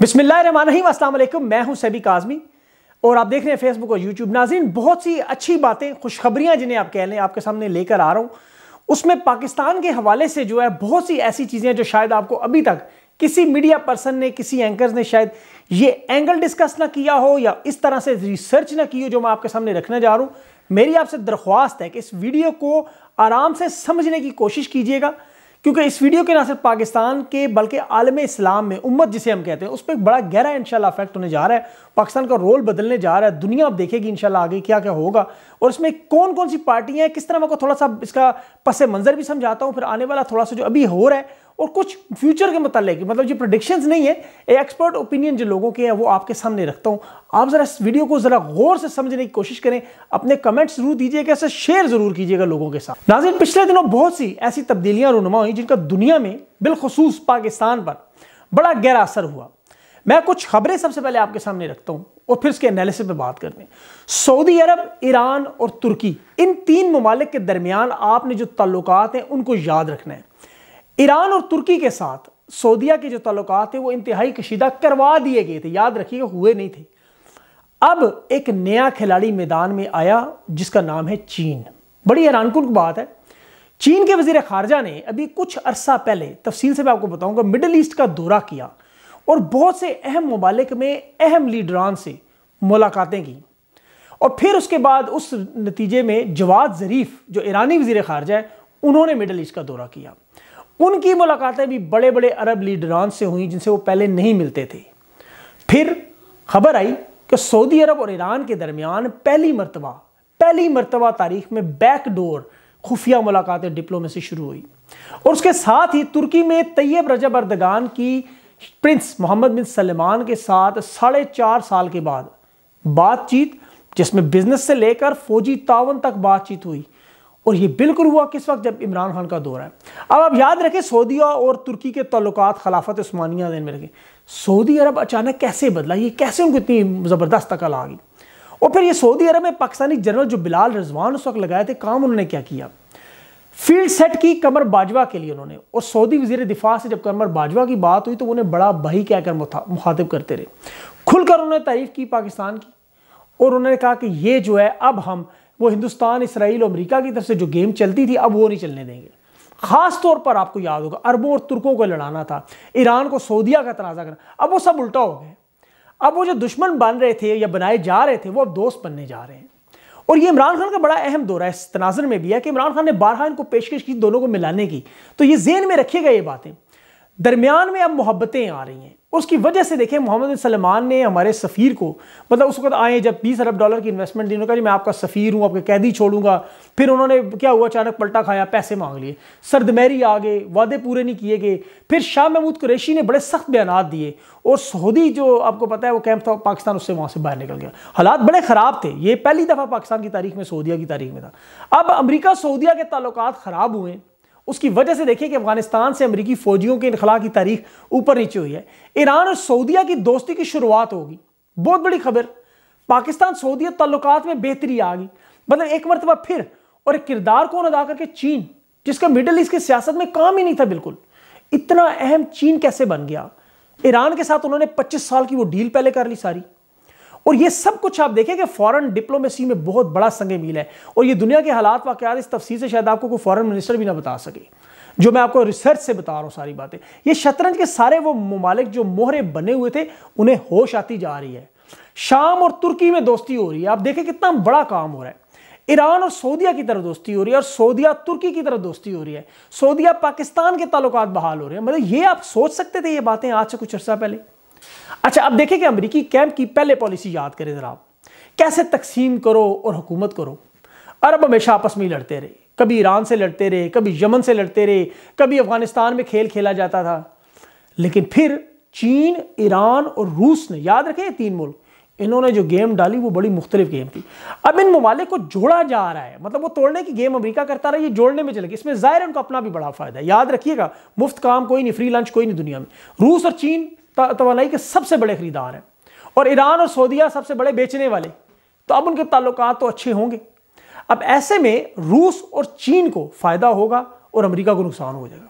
बिसमीम मैं हूं सैबिक काजमी और आप देख रहे हैं फेसबुक और यूट्यूब नाजीन बहुत सी अच्छी बातें खुशखबरियां जिन्हें आप कह लें आपके सामने लेकर आ रहा हूं उसमें पाकिस्तान के हवाले से जो है बहुत सी ऐसी चीज़ें जो शायद आपको अभी तक किसी मीडिया पर्सन ने किसी एंकर ने शायद ये एंगल डिस्कस ना किया हो या इस तरह से रिसर्च ना की हो जो मैं आपके सामने रखने जा रहा हूँ मेरी आपसे दरख्वास्त है कि इस वीडियो को आराम से समझने की कोशिश कीजिएगा क्योंकि इस वीडियो के ना सिर्फ पाकिस्तान के बल्कि आलम इस्लाम में उम्मत जिसे हम कहते हैं उस पर एक बड़ा गहरा इनशाला अफेक्ट होने जा रहा है पाकिस्तान का रोल बदलने जा रहा है दुनिया आप देखेगी इनशाला आगे क्या क्या होगा और इसमें कौन कौन सी पार्टियाँ हैं किस तरह मैं थोड़ा सा इसका पस मंज़र भी समझाता हूँ फिर आने वाला थोड़ा सा जो अभी हो रहा है और कुछ फ्यूचर के मतलब मतलब जो प्रडिक्शंस नहीं है एक्सपर्ट ओपिनियन जो लोगों के हैं वो आपके सामने रखता हूँ आप ज़रा इस वीडियो को ज़रा गौर से समझने की कोशिश करें अपने कमेंट्स जरूर दीजिएगा ऐसे शेयर ज़रूर कीजिएगा लोगों के साथ नाजिन पिछले दिनों बहुत सी ऐसी तब्दीलियाँ रूनुमा हुई जिनका दुनिया में बिलखसूस पाकिस्तान पर बड़ा गहरा असर हुआ मैं कुछ खबरें सबसे पहले आपके सामने रखता हूँ और फिर उसके एनालिसिस पे बात करते हैं सऊदी अरब ईरान और तुर्की इन तीन ममालिक के दरमियान आपने जो ताल्लुकात हैं उनको याद रखना है ईरान और तुर्की के साथ सऊदिया के जो तल्लक थे वो इंतहाई कशीदा करवा दिए गए थे याद रखिए हुए नहीं थे अब एक नया खिलाड़ी मैदान में आया जिसका नाम है चीन बड़ी हैरानकुन बात है चीन के वजीर खारजा ने अभी कुछ अरसा पहले तफसील से मैं आपको बताऊंगा मिडल ईस्ट का दौरा किया और बहुत से अहम ममालिक में अहम लीडरान से मुलाकातें की और फिर उसके बाद उस नतीजे में जवाद ज़रीफ जो ईरानी वजीर खारजा है उन्होंने मिडल ईस्ट का दौरा किया उनकी मुलाकातें भी बड़े बड़े अरब लीडरान से हुई जिनसे वो पहले नहीं मिलते थे फिर खबर आई कि सऊदी अरब और ईरान के दरमियान पहली मरतबा पहली मरतबा तारीख में बैकडोर खुफिया मुलाकातें डिप्लोमेसी शुरू हुई और उसके साथ ही तुर्की में तैयब रजब अर्दगान की प्रिंस मोहम्मद बिन सलमान के साथ साढ़े चार साल के बाद बातचीत जिसमें बिजनेस से लेकर फौजी तावन तक बातचीत हुई और ये बिल्कुल हुआ किस वक्त जब इमरान खान का दौर है अब आप याद रखें सऊदिया और तुर्की के तल्लुक खिलाफत स्मानिया में रखें सऊदी अरब अचानक कैसे बदला ये कैसे उनको इतनी ज़बरदस्त अकल आ गई और फिर ये सऊदी अरब में पाकिस्तानी जनरल जो बिलाल रजवान उस वक्त लगाए थे काम उन्होंने क्या किया फील्ड सेट की कमर बाजवा के लिए उन्होंने और सऊदी वजीर दिफा से जब कमर बाजवा की बात हुई तो उन्हें बड़ा बही कहकर मुखातब करते रहे खुलकर उन्होंने तारीफ की पाकिस्तान की और उन्होंने कहा कि ये जो है अब हम वो हिंदुस्तान इसराइल और अमरीका की तरफ से जो गेम चलती थी अब वो नहीं चलने देंगे ख़ास तौर पर आपको याद होगा अरबों और तुर्कों को लड़ाना था ईरान को सऊदिया का तनाज़ा करना अब वो सब उल्टा हो गया अब वो जो दुश्मन बन रहे थे या बनाए जा रहे थे वो अब दोस्त बनने जा रहे हैं और ये इमरान खान का बड़ा अहम दौरा है इस तनाजर में भी है कि इमरान खान ने बारह इनको पेशकश की दोनों को मिलाने की तो ये जेन में रखिएगा ये बातें दरमियान में अब मोहब्बतें आ रही हैं उसकी वजह से देखें मोहम्मद सलमान ने हमारे सफ़ीर को मतलब उस वक्त आए जब बीस अरब डॉलर की इन्वेस्टमेंट दी उन्होंने कहा मैं आपका सफ़ीर हूँ आपके कैदी छोड़ूंगा फिर उन्होंने क्या हुआ अचानक पलटा खाया पैसे मांग लिए सरदमेरी आ गए वादे पूरे नहीं किए गए फिर शाह महमूद कुरैशी ने बड़े सख्त बयान दिए और सऊदी जो आपको पता है वो कैंप था पाकिस्तान उससे वहाँ से बाहर निकल गया हालात बड़े ख़राब थे ये पहली दफ़ा पाकिस्तान की तारीख में सऊदिया की तारीख में था अब अमरीका सऊदिया के ताल्लुक ख़राब हुए उसकी वजह से देखिए कि अफगानिस्तान से अमरीकी फौजियों के इनखला की तारीख ऊपर नीचे हुई है ईरान और सऊदिया की दोस्ती की शुरुआत होगी बहुत बड़ी खबर पाकिस्तान सऊदिया ताल्लुकात में बेहतरी आ गई मतलब एक मरतबा फिर और एक किरदार कौन अदा करके चीन जिसका मिडल ईस्ट की सियासत में काम ही नहीं था बिल्कुल इतना अहम चीन कैसे बन गया ईरान के साथ उन्होंने 25 साल की वो डील पहले कर ली सारी और ये सब कुछ आप देखें कि फॉरेन डिप्लोमेसी में बहुत बड़ा संग मील है और ये दुनिया के हालात वाकत इस तफसी से शायद आपको कोई फॉरेन मिनिस्टर भी ना बता सके जो मैं आपको रिसर्च से बता रहा हूँ सारी बातें ये शतरंज के सारे वो ममालिक जो मोहरे बने हुए थे उन्हें होश आती जा रही है शाम और तुर्की में दोस्ती हो रही है आप देखें कितना बड़ा काम हो रहा है ईरान और सऊदिया की तरफ दोस्ती हो रही है और सऊदिया तुर्की की तरफ दोस्ती हो रही है सऊदिया पाकिस्तान के ताल्लुक बहाल हो रहे हैं मतलब ये आप सोच सकते थे ये बातें आज से कुछ अर्सा पहले अच्छा अब देखें कि अमरीकी कैंप की पहले पॉलिसी याद करें जरा आप कैसे तकसीम करो और हुकूमत करो अरब हमेशा आपस में ही लड़ते रहे कभी ईरान से लड़ते रहे कभी यमन से लड़ते रहे कभी अफगानिस्तान में खेल खेला जाता था लेकिन फिर चीन ईरान और रूस ने याद रखे तीन मुल्क इन्होंने जो गेम डाली वो बड़ी मुख्तलिफ गेम थी अब इन ममालिक को जोड़ा जा रहा है मतलब वो तोड़ने की गेम अमरीका करता रहा ये जोड़ने में चले गए इसमें ज़ाहिर उनका अपना भी बड़ा फ़ायदा है याद रखिएगा मुफ्त काम कोई नहीं फ्री लंच कोई नहीं दुनिया में रूस और चीन तोानाई के सबसे बड़े खरीदार हैं और ईरान और सऊदिया सबसे बड़े बेचने वाले तो अब उनके ताल्लुक तो अच्छे होंगे अब ऐसे में रूस और चीन को फ़ायदा होगा और अमेरिका को नुकसान हो जाएगा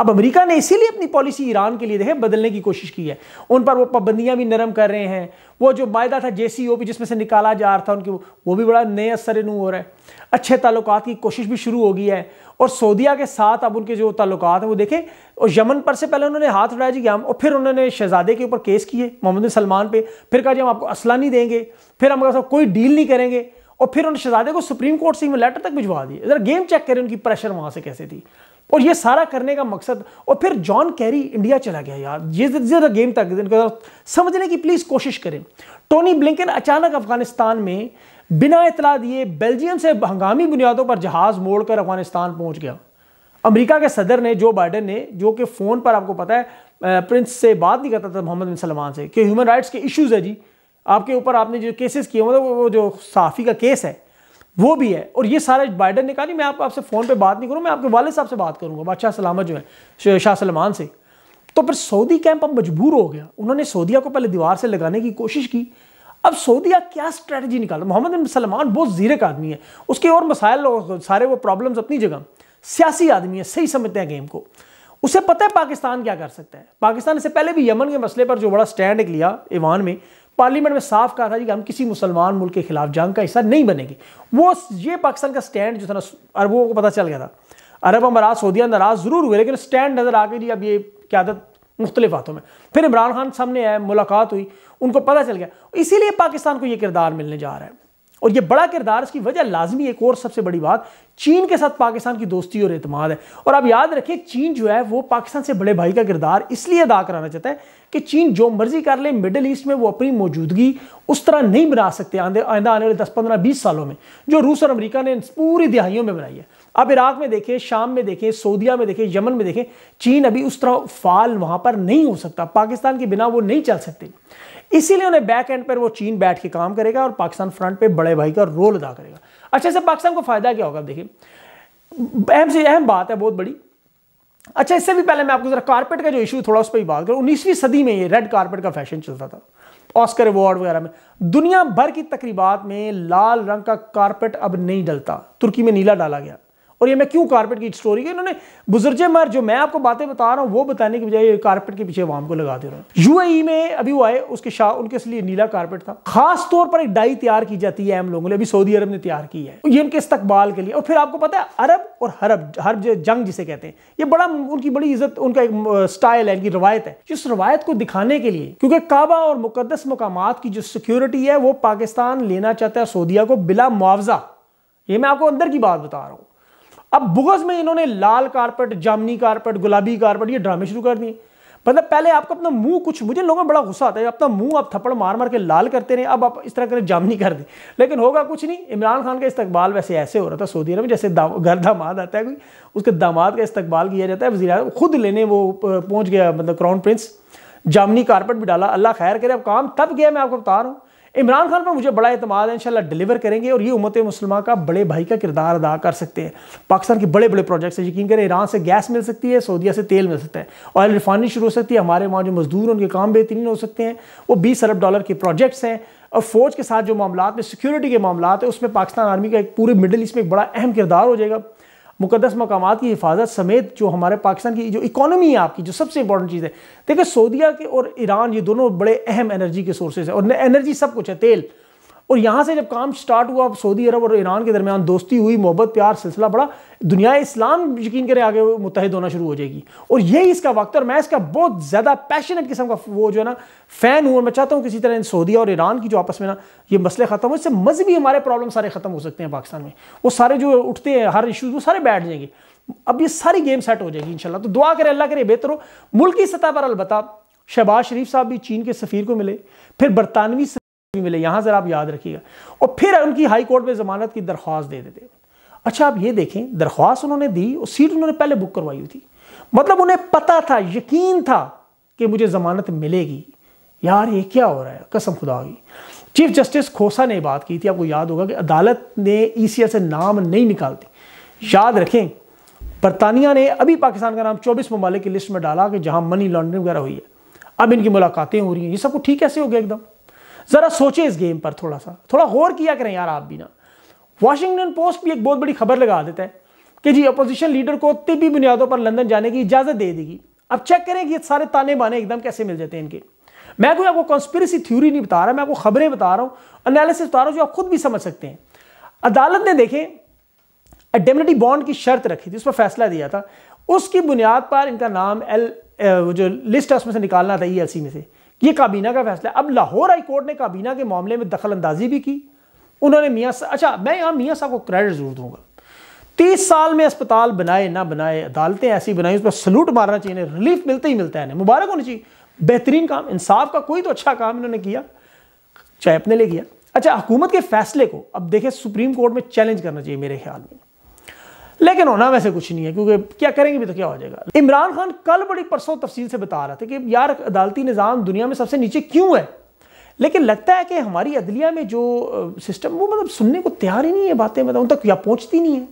अब अमेरिका ने इसीलिए अपनी पॉलिसी ईरान के लिए देखें बदलने की कोशिश की है उन पर वो पाबंदियां भी नरम कर रहे हैं वो जो मायदा था जे सी ओ भी जिसमें से निकाला जा रहा था उनके वो भी बड़ा नए असर नू हो रहा है अच्छे ताल्लुक की कोशिश भी शुरू हो गई है और सऊदीया के साथ अब उनके जो ताल्लुक हैं वो देखें और यमन पर से पहले उन्होंने हाथ उठाया जी कि हम और फिर उन्होंने शहजादे के ऊपर केस किए मोहम्मद सलमान पे फिर कहा जी हम आपको असला नहीं देंगे फिर हम कोई डील नहीं करेंगे और फिर उन्होंने शहजादे को सुप्रीम कोर्ट से लेटर तक भिजवा दिए जरा गेम चेक करें उनकी प्रेशर वहाँ से कैसे थी और ये सारा करने का मकसद और फिर जॉन कैरी इंडिया चला गया यार ये ज़रा गेम तक समझने की प्लीज़ कोशिश करें टोनी ब्लिंकन अचानक अफगानिस्तान में बिना इतला दिए बेल्जियम से हंगामी बुनियादों पर जहाज मोड़कर अफगानिस्तान पहुंच गया अमेरिका के सदर ने जो बाइडन ने जो कि फ़ोन पर आपको पता है प्रिंस से बात नहीं करता था मोहम्मद बिन सलमान से कि ह्यूमन राइट्स के इश्यूज़ है जी आपके ऊपर आपने जो केसेस किए मतलब वो जो साफ़ी का केस है वो भी है और ये सारा बाइडन ने कहा नहीं मैं आपको आपसे फ़ोन पर बात नहीं करूँ मैं आपके वाले साहब से बात करूँगा बादशाह सलामत जो है शाह सलमान से तो फिर सऊदी कैंप अब मजबूर हो गया उन्होंने सऊदिया को पहले दीवार से लगाने की कोशिश की अब सऊदीया क्या स्ट्रेटजी निकाल मोहम्मद बिन सलमान बहुत जीरक आदमी है उसके और मसाइल सारे वो प्रॉब्लम्स अपनी जगह सियासी आदमी है सही समझते हैं गेम को उसे पता है पाकिस्तान क्या कर सकता है पाकिस्तान से पहले भी यमन के मसले पर जो बड़ा स्टैंड लिया ईवान में पार्लियामेंट में साफ कहा था कि हम किसी मुसलमान मुल्क के खिलाफ जंग का हिस्सा नहीं बनेंगे वो ये पाकिस्तान का स्टैंड जो था ना अरबों को पता चल गया था अरब अमराज सऊदिया नाराज जरूर हुए लेकिन स्टैंड नजर आ गई अब ये क्यादत मुख्तलिफ हाथों में फिर इमरान खान सामने आए मुलाकात हुई उनको पता चल गया इसीलिए पाकिस्तान को यह किरदार मिलने जा रहा है और यह बड़ा किरदार इसकी वजह लाजमी एक और सबसे बड़ी बात चीन के साथ पाकिस्तान की दोस्ती और अतमाद है और आप याद रखें चीन जो है वो पाकिस्तान से बड़े भाई का किरदार इसलिए अदा कराना चाहता है कि चीन जो मर्जी कर ले मिडल ईस्ट में वो अपनी मौजूदगी उस तरह नहीं बना सकते आंदे आने वाले दस पंद्रह बीस सालों में जो रूस और अमरीका ने पूरी दिहाइयों में बनाई है अब इराक में देखें शाम में देखें सऊदिया में देखें यमन में देखें चीन अभी उस तरह फाल वहां पर नहीं हो सकता पाकिस्तान के बिना वो नहीं चल सकते इसीलिए उन्हें बैक एंड पर वो चीन बैठ के काम करेगा और पाकिस्तान फ्रंट पे बड़े भाई का रोल अदा करेगा अच्छा इससे पाकिस्तान को फायदा क्या होगा देखिए अहम से अहम बात है बहुत बड़ी अच्छा इससे भी पहले मैं आपको जरा कारपेट का जो इशू थोड़ा उस पर बात करूँ उन्नीसवीं सदी में ये रेड कारपेट का फैशन चलता था ऑस्कर अवार्ड वगैरह में दुनिया भर की तकरीबात में लाल रंग का कारपेट अब नहीं डलता तुर्की में नीला डाला गया और ये मैं क्यों कारपेट की स्टोरी की इन्होंने बुजुर्जे मर जो मैं आपको बातें बता रहा हूँ वो बताने की बजाय कारपेट के पीछे वाम को लगा दे रहा हूँ यू में अभी वो आए उसके शाह उनके इसलिए नीला कारपेट था खास तौर पर एक डाई तैयार की जाती है हम लोगों ने अभी सऊदी अरब ने तैयार की है ये उनके इस्तकबाल के लिए और फिर आपको पता है अरब और हरब हरब जंग जिसे कहते हैं ये बड़ा उनकी बड़ी इज्जत उनका एक स्टाइल है इनकी रवायत है जिस रवायत को दिखाने के लिए क्योंकि काबा और मुकदस मकाम की जो सिक्योरिटी है वो पाकिस्तान लेना चाहता है सऊदिया को बिला मुआवजा ये मैं आपको अंदर की बात बता रहा हूँ अब बुगज में इन्होंने लाल कारपेट जामनी कारपेट गुलाबी कारपेट ये ड्रामे शुरू कर दिए मतलब पहले आपको अपना मुंह कुछ मुझे लोगों में बड़ा गुस्सा आता है अपना मुंह आप थप्पड़ मार मार के लाल करते रहे अब आप इस तरह करें जामनी कर दें लेकिन होगा कुछ नहीं इमरान खान का इस्तकबाल वैसे ऐसे हो रहा था सऊदी अरब जैसे घर दामाद आता है कोई उसके दामाद का इस्तकबाल किया जाता है वजी खुद लेने वो पहुँच गया मतलब क्राउन प्रिंस जामनी कारपेट भी डाला अल्लाह खैर करे अब काम तब गया मैं आपको बता रहा हूँ इमरान खान पर मुझे बड़ा अतमाद है इनशाला डिलीवर करेंगे और ये उमत मुसलमा का बड़े भाई का किरदार अदा कर सकते हैं पाकिस्तान के बड़े बड़े प्रोजेक्ट्स हैं यकीन करें ईरान से गैस मिल सकती है सऊदिया से तेल मिल सकता है ऑयल रिफाइनरी शुरू हो सकती है हमारे वहाँ जो मजदूर उनके काम बेहतरीन हो सकते हैं वो बीस अरब डॉलर के प्रोजेक्ट्स हैं और फौज के साथ जो मामला में सिक्योरिटी के मामला है उसमें पाकिस्तान आर्मी का एक पूरे मिडल ईस्ट में एक बड़ा अहम किरदार हो जाएगा मुकदस मकाम की हिफाजत समेत जो हमारे पाकिस्तान की जो इकानमी है आपकी जो सबसे इंपॉर्टेंट चीज़ है देखिए सऊदीया के और ईरान ये दोनों बड़े अहम एनर्जी के सोर्सेज हैं और एनर्जी सब कुछ है तेल और यहाँ से जब काम स्टार्ट हुआ सऊदी अरब और ईरान के दरमियान दोस्ती हुई मोहब्बत प्यार सिलसिला बड़ा दुनिया इस्लाम यकीन करें आगे मुतहद होना शुरू हो जाएगी और यही इसका वक्त और मैं इसका बहुत ज़्यादा पैशनेट किस्म का वो जो है ना फ़ैन हूँ और मैं चाहता हूँ किसी तरह सऊदी और ईरान की जो आपस में ना ये मसले ख़त्म हो इससे मजहबी हमारे प्रॉब्लम सारे ख़त्म हो सकते हैं पाकिस्तान में वो सारे जो उठते हैं हर इशूज़ वो सारे बैठ जाएंगे अब ये सारी गेम सेट हो जाएगी इनशाला तो दुआ करें अल्लाह करे बेहतर हो मुल्क की सतह पर अलबत्ता शहबाज शरीफ साहब भी चीन के सफ़ीर को मिले फिर बरतानवी भी मिले यहां ज़रा आप याद रखिएगा और फिर उनकी हाई कोर्ट में ज़मानत की दरख्वास्त दे देते अच्छा आप ये देखें दरख्वास्त उन्होंने दी और सीट उन्होंने पहले बुक करवाई हुई थी मतलब उन्हें पता था यकीन था कि मुझे ज़मानत मिलेगी यार ये क्या हो रहा है कसम खुदा हुई चीफ जस्टिस खोसा ने बात की थी आपको याद होगा कि अदालत ने ई से नाम नहीं निकालती याद रखें बरतानिया ने अभी पाकिस्तान का नाम चौबीस ममालिक की लिस्ट में डाला कि जहां मनी लॉन्ड्रिंग वगैरह हुई है अब इनकी मुलाकातें हो रही हैं ये सब कुछ ठीक कैसे हो गया एकदम જરા સોચે ઇસ ગેમ પર થોડા સા થોડા غور કિયા કરે યાર આપ બી ના વોશિંગ્ટન પોસ્ટ ભી એક બહોત બડી ખબર લગા દેતા હે કે જી ઓપોઝિશન લીડર કો ઇતની ભી બુનિયાદો પર લંડન જ ane કી ઇજાઝત દે દેગી અબ ચેક કરે કે યે سارے તાને બાને એકદમ કેસે મિલ જાતે હે ઇનકે મેં કોઈ આપકો કોન્સ્પિરસી થિયરી નહી બતા રહા મેં આપકો ખબરે બતા રહા હું એનાલિસિસ બતા રહા હું જો આપ ખુદ ભી સમજી સકતે હે અદાલત ને દેખે એ ડેમેનિટી બોન્ડ કી શરત રાખી થી ઉસ પર ફેસલા દિયા થા ઉસ કી બુનિયાદ પર ઇનકા નામ એલ વો જો લિસ્ટ હસ મેં સે નિકાલના થા યે એલસી મેં સે ये काबीना का फैसला अब लाहौर हाई कोर्ट ने काबीना के मामले में दखल अंदाजी भी की उन्होंने मियाँ अच्छा मैं यहाँ मियाँ साहब को क्रेडिट जरूर दूंगा तीस साल में अस्पताल बनाए ना बनाए अदालतें ऐसी बनाई उस पर सलूट मारना चाहिए रिलीफ मिलते ही मिलता है मुबारक होनी चाहिए बेहतरीन काम इंसाफ का कोई तो अच्छा काम इन्होंने किया चाहे अपने लिए किया अच्छा हुकूमत के फैसले को अब देखें सुप्रीम कोर्ट में चैलेंज करना चाहिए मेरे ख्याल में लेकिन होना वैसे कुछ नहीं है क्योंकि क्या करेंगे भी तो क्या हो जाएगा इमरान खान कल बड़ी परसों तफसील से बता रहा था कि यार अदालती निज़ाम दुनिया में सबसे नीचे क्यों है लेकिन लगता है कि हमारी अदलिया में जो सिस्टम वो मतलब सुनने को तैयार ही नहीं है बातें मतलब उन तक या पहुँचती नहीं है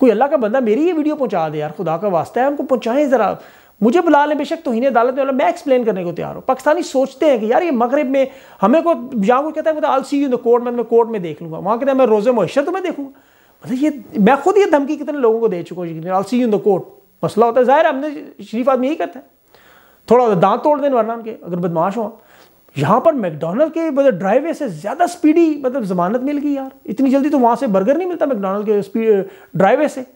कोई अल्लाह का बंदा मेरी ये वीडियो पहुँचा दे यार खुदा का वास्ता है उनको पहुँचाएं ज़रा मुझे बुला लें बेशक तो ही अदालत में मैं एक्सप्लेन करने को तैयार हूँ पाकिस्तानी सोचते हैं कि यार ये मगरब में हमें को जहाँ को कहता है मतलब all see you the court में मैं कोर्ट में देख लूँगा वहाँ कहते हैं मैं रोज़े मुशर तो मैं देखूँगा मतलब ये मैं खुद ये धमकी कितने लोगों को दे चुका हूँ all see in the court मसला होता है जाहिर है हमने शरीफ आदमी यही करता है थोड़ा सा दांत तोड़ देने वरना उनके अगर बदमाश हो यहाँ पर मैकडोनल्ड के मतलब ड्राइवे से ज़्यादा स्पीडी मतलब जमानत मिल गई यार इतनी जल्दी तो वहाँ से बर्गर नहीं मिलता मैकडोनल्ड के स्पीड ड्राइवे से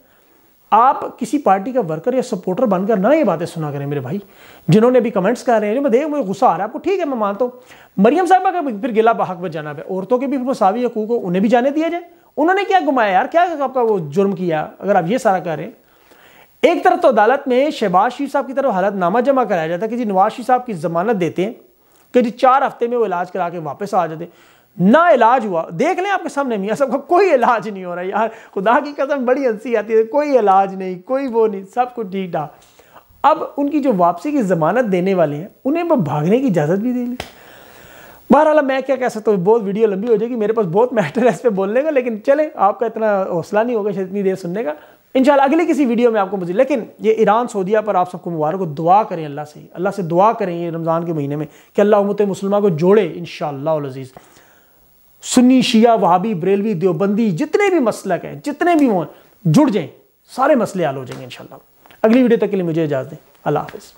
आप किसी पार्टी का वर्कर या सपोर्टर बनकर ना ये बातें सुना करें मेरे भाई जिन्होंने अभी कमेंट्स कर रहे हैं मैं देख मुझे गुस्सा आ रहा है आपको ठीक है मैं मानता हूँ मरियम साहबा का फिर गिला हक में जाना है औरतों के भी मसावी हकूक हो उन्हें भी जाने दिया जाए उन्होंने क्या घुमाया यार क्या आपका वो जुर्म किया अगर आप ये सारा करें एक तरफ तो अदालत में शहबाज शरीफ साहब की तरफ हालतनामा जमा कराया जाता कि जी नवाज शरीफ साहब की जमानत देते हैं कि जी चार हफ्ते में वो इलाज करा के वापस आ जाते ना इलाज हुआ देख लें आपके सामने मियाँ सबका कोई इलाज नहीं हो रहा यार खुदा की कसम बड़ी हंसी आती है कोई इलाज नहीं कोई वो नहीं सब कुछ ठीक ठाक अब उनकी जो वापसी की जमानत देने वाले हैं उन्हें भागने की इजाज़त भी दे ली बहरहाल मैं क्या कह सकता हूँ बहुत वीडियो लंबी हो जाएगी मेरे पास बहुत मैटर है इस पर बोलने का लेकिन चले आपका इतना हौसला नहीं होगा शायद इतनी देर सुनने का इंशाल्लाह अगली किसी वीडियो में आपको मुझे लेकिन ये ईरान सऊदिया पर आप सबको मुबारक हो दुआ करें अल्लाह से अल्लाह से दुआ करें ये रमज़ान के महीने में कि अल्लाह उमत मुसलमान को जोड़े इन शजीज़ सुन्नी शिया वहाबी बरेलवी देवबंदी जितने भी मसलक हैं जितने भी जुड़ जाएँ सारे मसले हल हो जाएंगे इन अगली वीडियो तक के लिए मुझे इजाज़ दें अल्लाह हाफिज़